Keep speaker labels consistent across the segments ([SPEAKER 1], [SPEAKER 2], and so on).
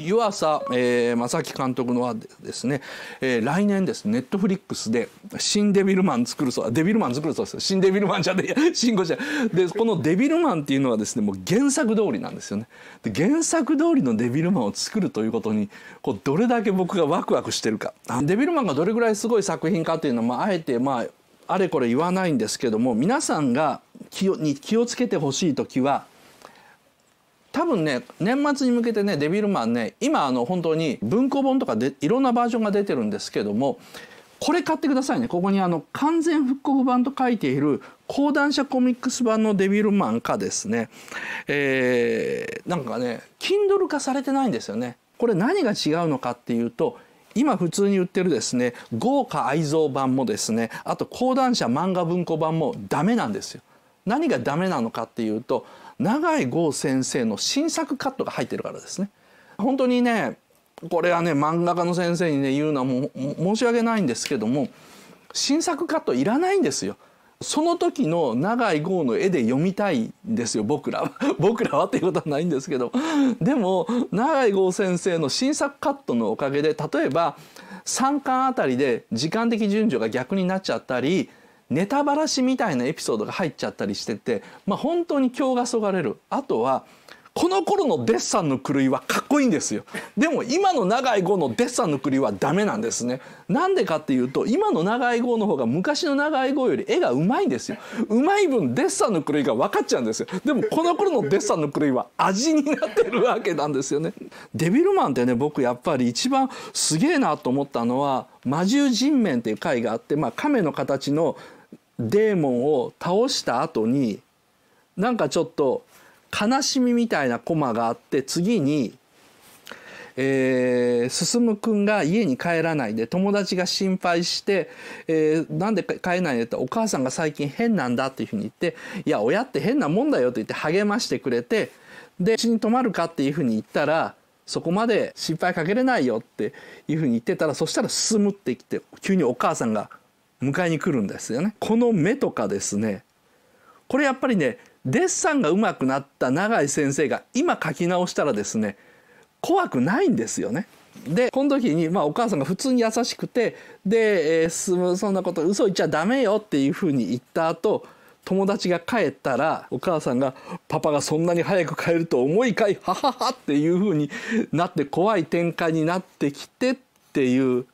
[SPEAKER 1] 湯浅、えー、正樹監督のはですね、えー、来年ですネットフリックスで「新デビルマン作るそう」デビルマン作るそうです新デビルマンじゃねえ新ゴジラでこの「デビルマン」っていうのはですねもう原作通りなんですよね。で原作通りのデビルマンを作るということにこうどれだけ僕がワクワクしてるか。デビルマンがどれぐらいすごい作品かっていうのは、まあ、あえてまああれこれ言わないんですけども皆さんが気をに気をつけてほしい時は多分ね年末に向けてねデビルマンね今あの本当に文庫本とかでいろんなバージョンが出てるんですけどもこれ買ってくださいねここにあの完全復刻版と書いている講談社コミックス版のデビルマンかですねえー、なんかね Kindle 化されてないんですよねこれ何が違うのかっていうと今普通に売ってるですね豪華愛蔵版もですねあと講談社漫画文庫版もダメなんですよ何がダメなのかっていうと永井剛先生の新作カットが入ってるからですね本当にねこれはね漫画家の先生にね言うのはもう申し訳ないんですけども新作カットいらないんですよその時の永井剛の絵で読みたいんですよ僕らは 僕らはっていうことはないんですけどでも永井剛先生の新作カットのおかげで例えば3巻あたりで時間的順序が逆になっちゃったりネタばらしみたいなエピソードが入っちゃったりしてて、まあ、本当に今日がそがれるあとはこの頃のデッサンの狂いはかっこいいんですよでも今の長い号のデッサンの狂いはダメなんですねなんでかっていうと今の長い号の方が昔の長い号より絵がうまいんですようまい分デッサンの狂いが分かっちゃうんですよでもこの頃のデッサンの狂いは味になってるわけなんですよねデビルマンってね僕やっぱり一番すげえなと思ったのは魔獣人面っていう回があってまあ亀の形のデーモンを倒した後になんかちょっと悲しみみたいなコマがあって次に、えー、進くんが家に帰らないで友達が心配して、えー、なんで帰ないでってお母さんが最近変なんだっていうふうに言っていや親って変なもんだよって言って励ましてくれてでうちに泊まるかっていうふうに言ったらそこまで心配かけれないよっていうふうに言ってたらそしたら進むってきて急にお母さんが迎えに来るんですよね。この目とかですねこれやっぱりねデッサンが上手くなった永井先生が今書き直したらですね怖くないんですよね。でこの時に、まあ、お母さんが普通に優しくてで、えー、そんなこと嘘言っちゃダメよっていうふうに言った後友達が帰ったらお母さんが「パパがそんなに早く帰ると思いかいははは」っていうふうになって怖い展開になってきてっていう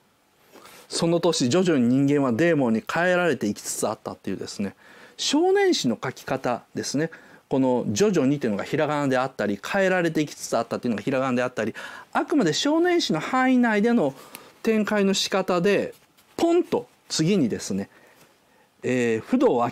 [SPEAKER 1] その年徐々に人間はデーモンに変えられていきつつあったっていうですね少年誌の書き方ですねこの「徐々に」というのがひらがなであったり変えられていきつつあったというのがひらがなであったりあくまで少年誌の範囲内での展開の仕方でポンと次にですね、えー、不動明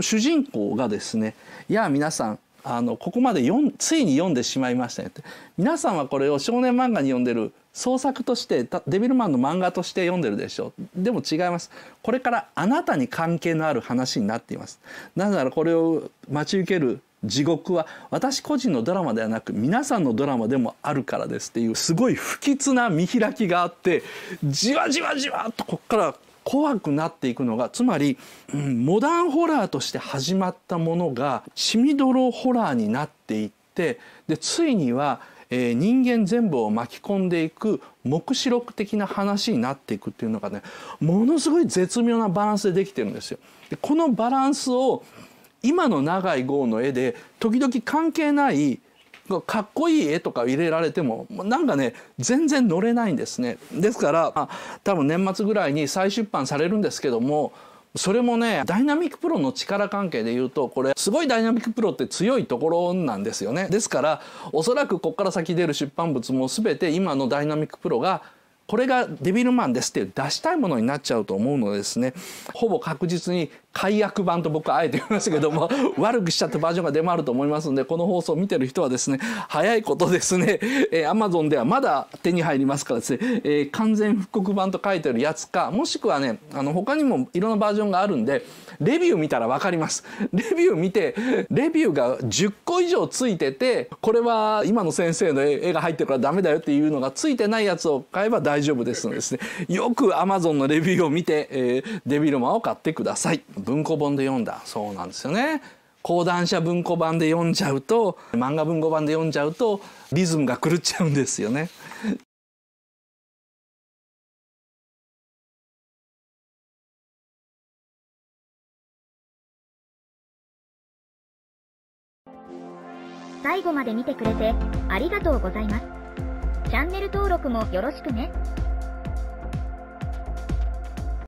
[SPEAKER 1] 主人公がですね「いや皆さんあのここまで読ついに読んでしまいましたよって皆さんはこれを少年漫画に読んでる創作としてデビルマンの漫画として読んでるでしょでも違いますこれからあなたに関係のある話になっていますなぜならこれを待ち受ける地獄は私個人のドラマではなく皆さんのドラマでもあるからですっていうすごい不吉な見開きがあってじわじわじわっとこっから怖くなっていくのがつまり、うん、モダンホラーとして始まったものが血みどろホラーになっていってでついには、えー、人間全部を巻き込んでいく黙示録的な話になっていくっていうのがねものすごい絶妙なバランスでできてるんですよ。でこのバランスを今の長い号の絵で時々関係ないかっこいい絵とか入れられてもなんかね全然乗れないんですね。ですから多分年末ぐらいに再出版されるんですけどもそれもねダイナミックプロの力関係で言うとこれすごいダイナミックプロって強いところなんですよね。ですからおそらくここから先出る出版物も全て今のダイナミックプロがこれがデビルマンですって出したいものになっちゃうと思うのですねほぼ確実に解約版と僕はあえて言いましたけども 悪くしちゃったバージョンが出回ると思いますのでこの放送を見てる人はですね早いことですね、えー、Amazon ではまだ手に入りますからですね、えー、完全復刻版と書いてるやつかもしくはねあの他にもいろんなバージョンがあるんでレビュー見たら分かります レビュー見てレビューが10個以上ついててこれは今の先生の絵が入ってるからダメだよっていうのがついてないやつを買えば大丈夫ですのでですねよく Amazon のレビューを見て、えー、デビルマンを買ってください。文庫本で読んだそうなんですよね。講談社文庫版で読んじゃうと漫画文庫版で読んじゃうとリズムが狂っちゃうんですよね。最後まで見てくれてありがとうございます。チャンネル登録もよろしくね。